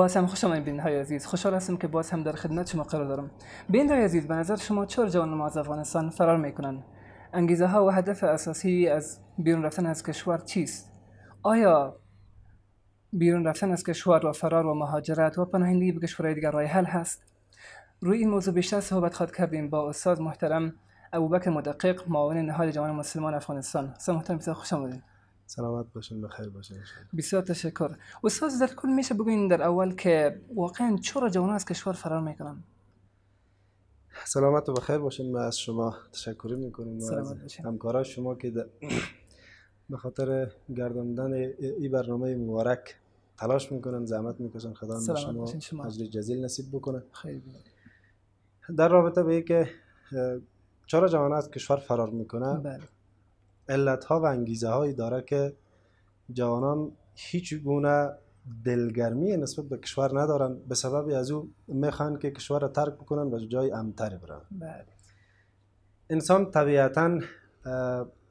باز هم خوش آمدید بینهای عزیز خوشحال هستم که باز هم در خدمت شما قرار دارم بینهای عزیز به نظر شما چهار جوان ما از افغانستان فرار میکنن انگیزه ها و هدف اساسی از بیرون رفتن از کشور چیست آیا بیرون رفتن از کشور و فرار و مهاجرت و پناهندگی به کشورهای دیگر راه حل هست روی این موضوع بیشتر صحبت خواهد کردیم با استاد محترم ابوبکر مدقق معاون نهاد جوان مسلمان افغانستان استاد محترم خوش سلامت باشین بخیر باشین بسیار تشکر استاد در کل میشه بگوین در اول که واقعا چرا جوان از کشور فرار میکنن سلامت و بخیر باشین ما از شما تشکر میکنیم سلامت همکارا شما که به خاطر گرداندن این برنامه مبارک تلاش میکنن زحمت میکشن خدا به شما. اجر جزیل نصیب بکنه خیلی در رابطه به که چرا جوان از کشور فرار میکنن؟ بله. علت ها و انگیزه هایی داره که جوانان هیچ گونه دلگرمی نسبت به کشور ندارن به سبب از او میخوان که کشور را ترک بکنن و جای امتری برن بله. انسان طبیعتا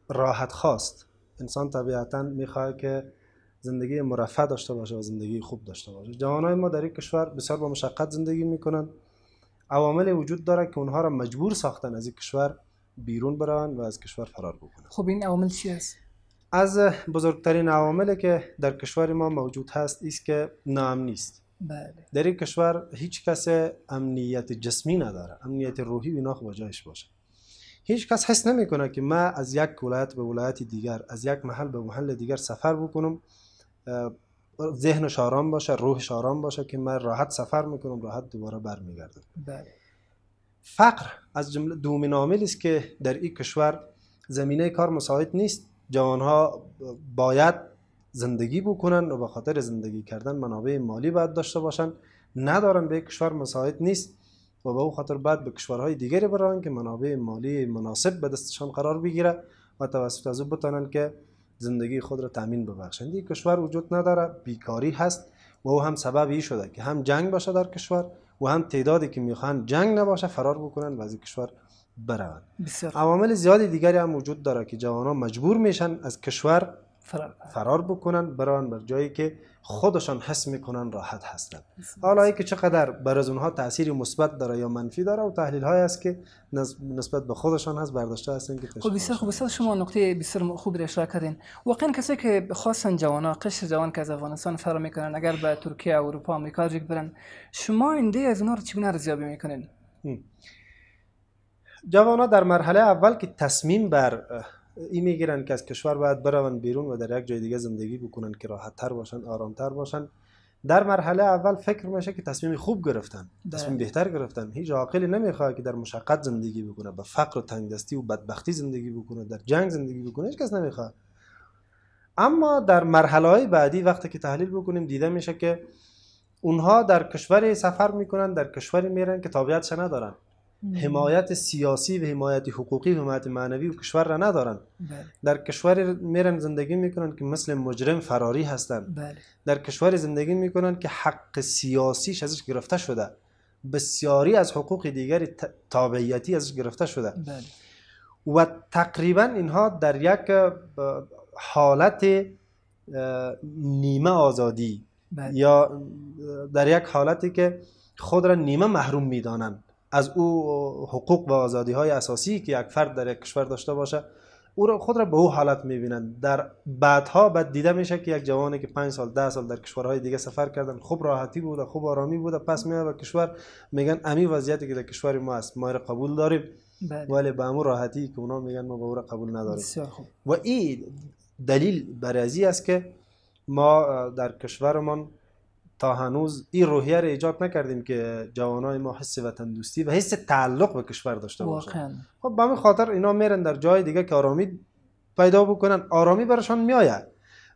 راحت خواست انسان طبیعتا میخواه که زندگی مرفه داشته باشه و زندگی خوب داشته باشه جوانای ما در این کشور بسیار با مشقت زندگی میکنن عوامل وجود داره که اونها را مجبور ساختن از این کشور بیرون برن و از کشور فرار بکنن خب این عوامل چی است از بزرگترین عواملی که در کشور ما موجود هست است که نام نیست. بله. در این کشور هیچ کس امنیت جسمی نداره امنیت روحی اینا خب جایش باشه هیچ کس حس نمیکنه که ما از یک ولایت به ولایت دیگر از یک محل به محل دیگر سفر بکنم ذهن آرام باشه روح آرام باشه که من راحت سفر میکنم راحت دوباره برمیگردم بله فقر از جمله دومین عاملی است که در این کشور زمینه کار مساعد نیست جوانها باید زندگی بکنن و به خاطر زندگی کردن منابع مالی باید داشته باشن ندارن به کشور مساعد نیست و به او خاطر بعد به کشورهای دیگری برن که منابع مالی مناسب به دستشان قرار بگیره و توسط از او بتانن که زندگی خود را تامین ببخشند این کشور وجود نداره بیکاری هست و او هم سبب شده که هم جنگ باشه در کشور و هم تعدادی که میخوان جنگ نباشه فرار بکنن و از کشور برون عوامل زیادی دیگری هم وجود داره که جوانان مجبور میشن از کشور فرار, فرار بکنن بران بر جایی که خودشان حس میکنن راحت هستند حالا اینکه چقدر بر از اونها تاثیر مثبت داره یا منفی داره و تحلیل های است که نسبت به خودشان هست برداشته هستن که خب بسیار خوب بسیار شما نقطه بسیار خوب را اشاره کردین واقعا کسایی که خاصا ها، قشر جوان که از افغانستان میکنن اگر به ترکیه اروپا آمریکا برن شما اینده از اونها رو چگونه ارزیابی میکنین ها در مرحله اول که تصمیم بر این میگیرن که از کشور باید برون بیرون و در یک جای دیگه زندگی بکنن که راحت تر باشن آرام تر باشن در مرحله اول فکر میشه که تصمیم خوب گرفتن بله. تصمیم بهتر گرفتن هیچ عاقلی نمیخواد که در مشقت زندگی بکنه به فقر و تنگدستی و بدبختی زندگی بکنه در جنگ زندگی بکنه هیچ کس نمیخواد اما در مرحله های بعدی وقتی که تحلیل بکنیم دیده میشه که اونها در کشور سفر میکنن در کشوری میرن که تابعیتش ندارن حمایت سیاسی و حمایت حقوقی و حمایت معنوی و کشور را ندارن بله. در کشور میرن زندگی میکنن که مثل مجرم فراری هستند بله. در کشور زندگی میکنن که حق سیاسیش ازش گرفته شده بسیاری از حقوق دیگر تابعیتی ازش گرفته شده بله. و تقریبا اینها در یک حالت نیمه آزادی یا در یک حالتی که خود را نیمه محروم میدانند از او حقوق و آزادی های اساسی که یک فرد در یک کشور داشته باشه او را خود را به او حالت میبینند در بعدها بعد دیده میشه که یک جوانی که 5 سال ده سال در کشورهای دیگه سفر کردن خوب راحتی بوده خوب آرامی بوده پس میاد به کشور میگن امی وضعیتی که در کشور ما است ما را قبول داریم بله. ولی به امور راحتی که اونا میگن ما به او را قبول نداریم و این دلیل برازی است که ما در کشورمان تا هنوز این روحیه رو ایجاد نکردیم که جوانای ما حس وطن دوستی و حس تعلق به کشور داشته باشن خب به خاطر اینا میرن در جای دیگه که آرامی پیدا بکنن آرامی برشان میآید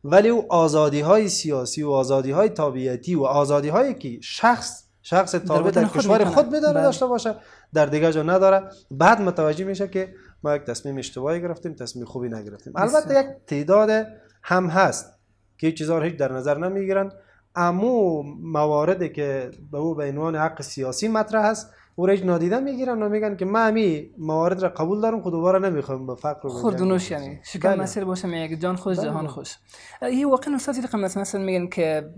ولی او آزادی های سیاسی و آزادی های طبیعتی و آزادی هایی که شخص شخص تابع در کشور خود میداره بله. داشته باشه در دیگه جا نداره بعد متوجه میشه که ما یک تصمیم اشتباهی گرفتیم تصمیم خوبی نگرفتیم البته یک تعداد هم هست که چیزا هیچ در نظر نمیگیرن امو مواردی که به او به عنوان حق سیاسی مطرح است او را نادیده میگیرن و میگن که من همی موارد را قبول دارم خود دوباره نمیخوام به فقر خوردنوش یعنی بله. شکر مسیر باشه یک جان خوش بله. جهان خوش این واقعا استاد رقم مثلا میگن که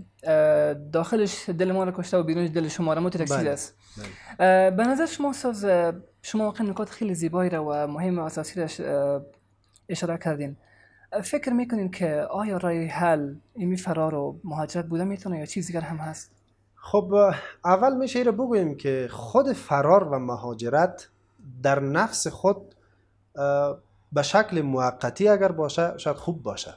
داخلش دل ما را کشته و بیرونش دل شما را بله. است به نظر شما استاد شما واقعا نکات خیلی زیبایی را و مهم و اساسی را اشاره کردین فکر میکنین که آیا رای حل می فرار و مهاجرت بوده میتونه یا چیز دیگر هم هست خب اول میشه رو بگویم که خود فرار و مهاجرت در نفس خود به شکل موقتی اگر باشه شاید خوب باشه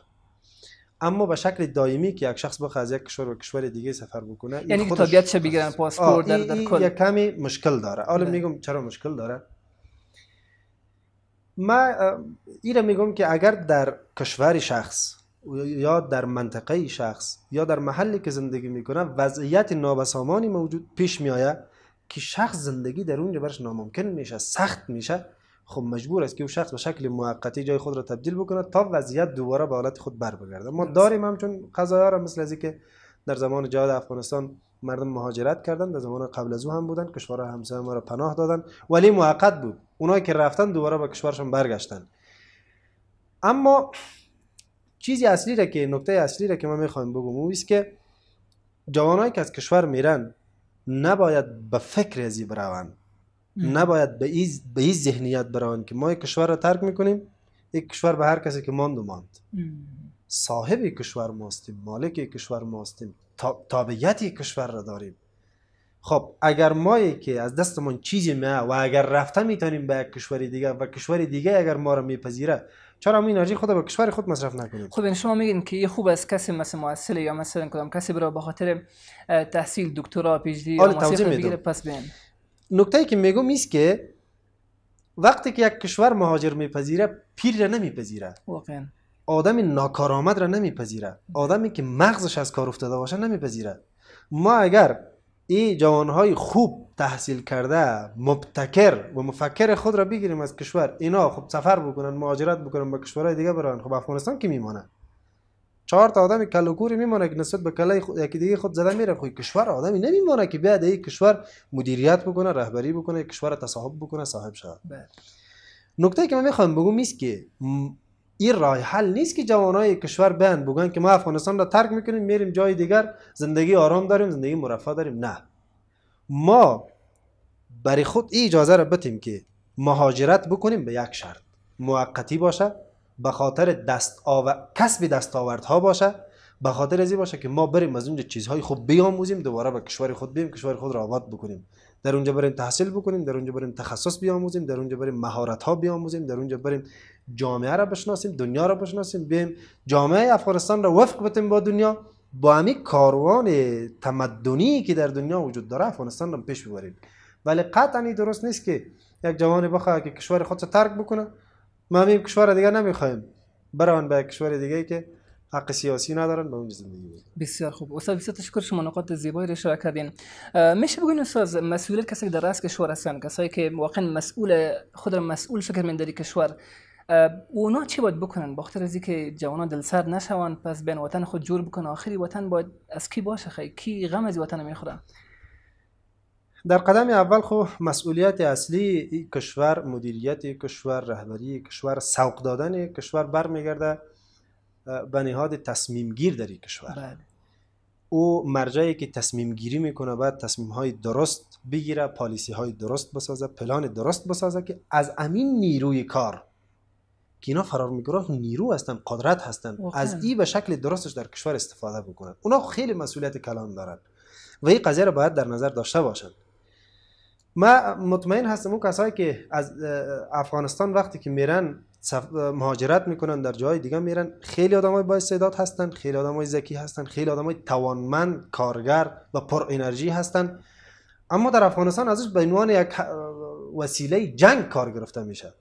اما به شکل دائمی که یک شخص با از یک کشور و کشور دیگه سفر بکنه یعنی خودش... طبیعت چه بگیرن پاسپورت در, در کل یک کمی مشکل داره حالا بله. میگم چرا مشکل داره من این میگم که اگر در کشور شخص یا در منطقه شخص یا در محلی که زندگی میکنه وضعیت نابسامانی موجود پیش میآید که شخص زندگی در اونجا برش ناممکن میشه سخت میشه خب مجبور است که او شخص به شکل موقتی جای خود را تبدیل بکنه تا وضعیت دوباره به حالت خود بر بگرده ما داریم همچون قضایا را مثل از که در زمان جهاد افغانستان مردم مهاجرت کردند، در زمان قبل از او هم بودن کشور همسایه ما را پناه دادن ولی موقت بود اونایی که رفتن دوباره به کشورشان برگشتن اما چیزی اصلی را که نکته اصلی را که ما میخوایم بگم او است که جوانایی که از کشور میرن نباید به فکر ازی برون نباید به این به ای ذهنیت برون که ما کشور را ترک میکنیم یک کشور به هر کسی که ماند و ماند صاحب کشور ما هستیم، مالک کشور ما هستیم، تابعیت کشور را داریم خب اگر ما که از دستمون چیزی ما و اگر رفته میتونیم به یک کشور دیگه و کشور دیگه اگر ما را میپذیره چرا ما انرژی خود به کشور خود مصرف نکنیم خب یعنی شما میگین که یه خوب است کسی مثل معسل یا مثلا کدام کسی برای به خاطر تحصیل دکترا پی اچ دی آره، بگیره پس بین نکته ای که میگم است که وقتی که یک کشور مهاجر میپذیره پیر را نمیپذیره واقعا آدم ناکارآمد را نمیپذیره آدمی که مغزش از کار افتاده باشه نمیپذیره ما اگر این جوانهای خوب تحصیل کرده مبتکر و مفکر خود را بگیریم از کشور اینا خب سفر بکنن مهاجرت بکنن به کشورهای دیگه برن خب افغانستان که میمانه چهار تا آدم کلوکوری میمانه که نسبت به کله خود یکی دیگه خود زده میره خوی خب کشور آدمی نمیمانه که بیاد این کشور مدیریت بکنه رهبری بکنه کشور تصاحب بکنه صاحب شود بله. نکته که من میخوام بگم است که ای راه حل نیست که جوانای کشور بند بگن که ما افغانستان را ترک میکنیم میریم جای دیگر زندگی آرام داریم زندگی مرفه داریم نه ما برای خود ای اجازه را بتیم که مهاجرت بکنیم به یک شرط موقتی باشه به خاطر دست آو... کسب دستاوردها باشه به خاطر ازی باشه که ما بریم از اونجا چیزهای خوب بیاموزیم دوباره به کشور خود بیم کشور خود را آباد بکنیم در اونجا بریم تحصیل بکنیم در اونجا بریم تخصص بیاموزیم در اونجا بریم مهارت ها بیاموزیم در اونجا بریم جامعه را بشناسیم دنیا را بشناسیم بیم جامعه افغانستان را وفق بتیم با دنیا با همین کاروان تمدنی که در دنیا وجود داره افغانستان را پیش ببریم ولی قطعا درست نیست که یک جوان بخواد که کشور را ترک بکنه ما هم کشور دیگه نمیخوایم بران به کشور دیگه که حق سیاسی ندارن به اونجا زندگی بسیار خوب استاد بسیار تشکر شما نقاط زیبایی را اشاره کردین میشه بگوین استاد مسئولیت کسی در رأس کشور هستن کسایی که واقعا مسئول خود را مسئول فکر من در کشور اونا چی باید بکنن بخاطر از اینکه جوانان دلسر نشوند پس بین وطن خود جور بکنن آخری وطن باید از کی باشه خی کی غم از وطن میخوره در قدم اول خو خب، مسئولیت اصلی کشور مدیریت کشور رهبری کشور سوق دادن کشور برمیگرده به نهاد تصمیم گیر در کشور بله. او مرجعی که تصمیم گیری میکنه بعد تصمیم های درست بگیره پالیسی های درست بسازه پلان درست بسازه که از امین نیروی کار که اینا میگره؟ نیرو هستن قدرت هستن از ای به شکل درستش در کشور استفاده بکنن اونا خیلی مسئولیت کلان دارن و این قضیه رو باید در نظر داشته باشن ما مطمئن هستم اون کسایی که از افغانستان وقتی که میرن مهاجرت میکنن در جای دیگه میرن خیلی آدمای با استعداد هستن خیلی های ذکی هستن خیلی های توانمند کارگر و پر انرژی هستن اما در افغانستان ازش به عنوان یک وسیله جنگ کار گرفته میشه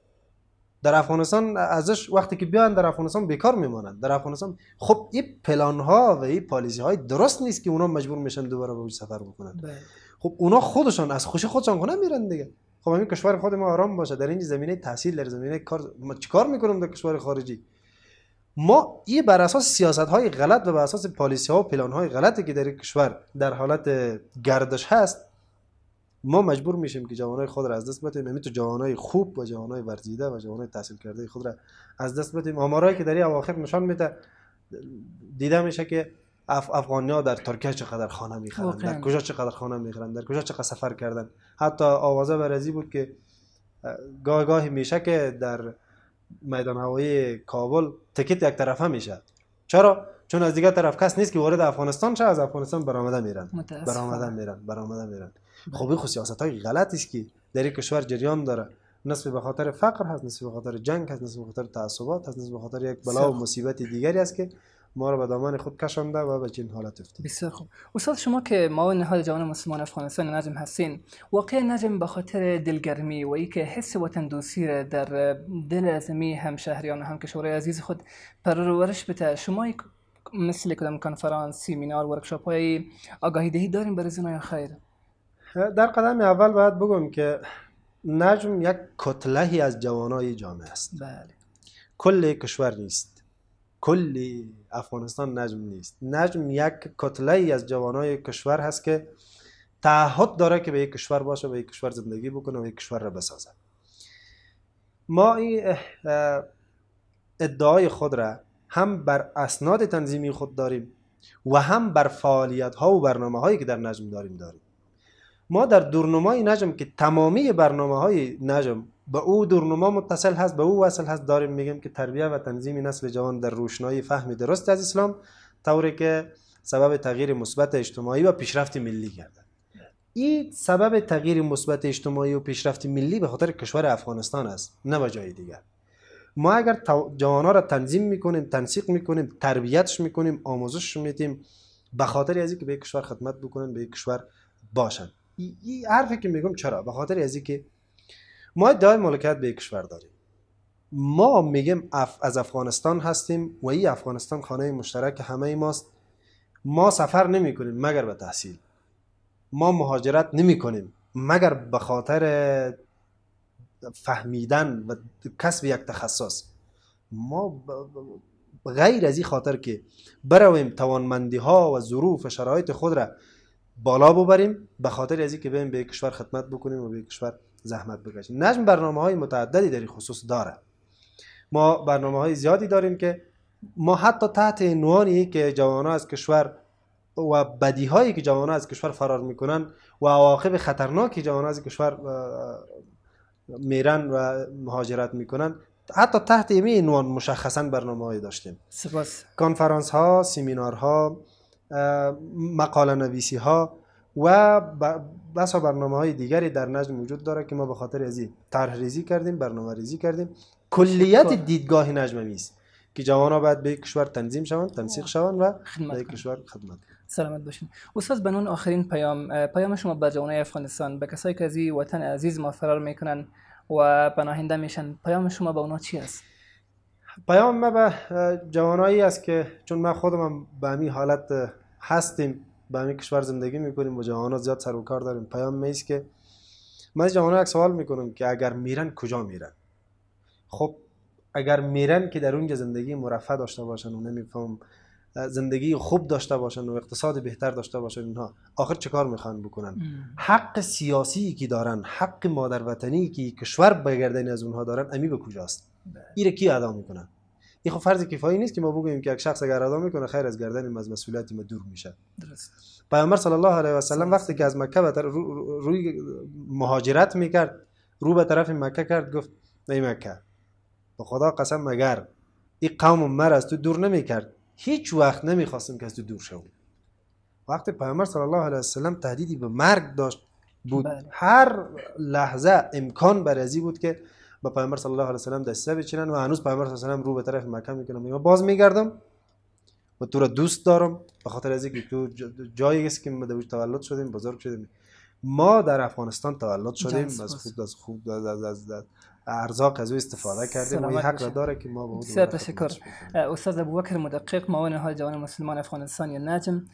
در افغانستان ازش وقتی که بیان در افغانستان بیکار میمانند در افغانستان خب این پلان ها و این پالیسی های درست نیست که اونا مجبور میشن دوباره به سفر بکنن بله. خب اونا خودشان از خوشی خودشان کنه میرن دیگه خب کشور خود ما آرام باشه در این زمینه تحصیل در زمینه کار ما چیکار میکنیم در کشور خارجی ما این بر اساس سیاست های غلط و بر اساس پالیسی ها و پلان های غلطی که در کشور در حالت گردش هست ما مجبور میشیم که جوانای خود را از دست بدیم همین یعنی تو جوانای خوب و جوانای ورزیده و جوانای تحصیل کرده خود را از دست بدیم آمارایی که در اواخر نشان میده دیده میشه که اف افغانی در ترکیه چقدر خانه میخرن در کجا چقدر خانه میخرن در کجا چقدر سفر کردن حتی آوازه برزی بود که گاه گاه میشه که در میدان هوایی کابل تکیت یک طرفه میشه چرا چون از دیگه طرف کس نیست که وارد افغانستان شه از افغانستان برآمده میرن برآمده میرن برآمده میرن خوبی بله. خو خب سیاست های غلط است که در این کشور جریان داره نصف به خاطر فقر هست نصف به خاطر جنگ هست نصف به خاطر تعصبات هست نصف به خاطر یک بلا و مصیبت دیگری است که ما رو به دامن خود کشانده و به چین حالت افتید بسیار خوب استاد شما که ما نهاد جوان مسلمان افغانستان نجم هستین واقع نجم به خاطر دلگرمی و اینکه که حس وطن دوستی در دل هم شهریان و هم کشورهای عزیز خود پرورش بده شما مثل کدام کنفرانس سیمینار ورکشاپ های آگاهی دهی داریم برای زنای خیر در قدم اول باید بگم که نجم یک کتلهی از جوانای جامعه است بله کل کشور نیست کلی افغانستان نجم نیست نجم یک کتله ای از جوانای کشور هست که تعهد داره که به یک کشور باشه به یک کشور زندگی بکنه و یک کشور را بسازه ما این ادعای خود را هم بر اسناد تنظیمی خود داریم و هم بر فعالیت ها و برنامه هایی که در نجم داریم داریم ما در دورنمای نجم که تمامی برنامه های نجم به او درنما متصل هست به او وصل هست داریم میگیم که تربیه و تنظیم نسل جوان در روشنایی فهم درست از اسلام طوری که سبب تغییر مثبت اجتماعی و پیشرفت ملی گردد این سبب تغییر مثبت اجتماعی و پیشرفت ملی به خاطر کشور افغانستان است نه به جای دیگر ما اگر جوان ها را تنظیم میکنیم تنسیق میکنیم تربیتش میکنیم آموزش میدیم به خاطر از که به کشور خدمت بکنن به کشور باشن این حرفی که میگم چرا به خاطر از که ما ادعای مالکیت به کشور داریم ما میگیم از افغانستان هستیم و ای افغانستان خانه مشترک همه ای ماست ما سفر نمی کنیم مگر به تحصیل ما مهاجرت نمی کنیم مگر به خاطر فهمیدن و کسب یک تخصص ما غیر از این خاطر که برویم توانمندی ها و ظروف و شرایط خود را بالا ببریم به خاطر از که بریم به کشور خدمت بکنیم و به کشور زحمت بکشید نجم برنامه های متعددی در خصوص داره ما برنامه های زیادی داریم که ما حتی تحت عنوانی که جوانان از کشور و بدی هایی که جوانان از کشور فرار میکنن و عواقب خطرناکی جوانان از کشور میرن و مهاجرت میکنن حتی تحت این عنوان مشخصا برنامه های داشتیم سپاس کانفرانس ها سیمینار ها مقاله نویسی ها و بسا برنامه های دیگری در نجم وجود داره که ما به خاطر ازی طرح کردیم برنامه ریزی کردیم کلیت خب. دیدگاه نجم است که جوان ها باید به کشور تنظیم شوند تنسیق خب. شوند و به کشور خدمت سلامت باشین استاد بنون آخرین پیام پیام شما به جوانای افغانستان به کسایی که از وطن عزیز ما فرار میکنن و پناهنده میشن پیام شما به اونا چی است پیام ما به جوانایی است که چون ما خودم هم به همین حالت هستیم به همین کشور زندگی میکنیم و جهان زیاد سر و کار داریم پیام می که من از جهان یک سوال میکنم که اگر میرن کجا میرن خب اگر میرن که در اونجا زندگی مرفع داشته باشن و نمیفهم زندگی خوب داشته باشن و اقتصاد بهتر داشته باشن اینها آخر چه کار میخوان بکنن حق سیاسی که دارن حق مادر وطنی که کشور بگردن از اونها دارن امی به کجاست بله. ایره کی ادا میکنن این خب فرض کفایی نیست که ما بگوییم که یک شخص اگر ادا میکنه خیر از گردن از مسئولیت ما دور میشه درست پیامبر صلی الله علیه و سلم وقتی که از مکه به روی مهاجرت میکرد رو به طرف مکه کرد گفت نه مکه به خدا قسم مگر این قوم مر از تو دور نمیکرد هیچ وقت نمیخواستم که از تو دور شوم وقتی پیامبر صلی الله علیه و سلم تهدیدی به مرگ داشت بود بله. هر لحظه امکان برازی بود که با پیامبر صلی الله علیه و سلم دسته بچینن و هنوز پیامبر صلی الله علیه و سلم رو به طرف مکه میکنم و باز میگردم و تو را دوست دارم به خاطر از اینکه تو جایی است که ما تولد شدیم بزرگ شدیم ما در افغانستان تولد شدیم از خوب از خوب از, از, ارزاق از او استفاده کرده و این حق را داره که ما به بسیار تشکر استاد ابوبکر مدقق معاون های جوان مسلمان افغانستان یا نجم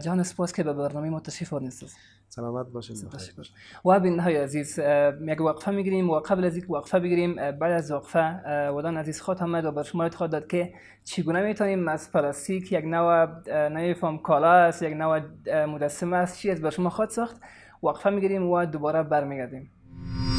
جهان سپاس که به برنامه ما تشریف سلامت باشید و به نهای عزیز یک وقفه میگیریم و قبل از یک وقفه بگیریم بعد از وقفه ودان عزیز خود آمد و بر شما خواهد داد که چگونه میتونیم از پلاستیک یک نوع نوع فام کالا است یک نوع مدسمه است چی از بر شما خود ساخت وقفه میگیریم و دوباره برمیگردیم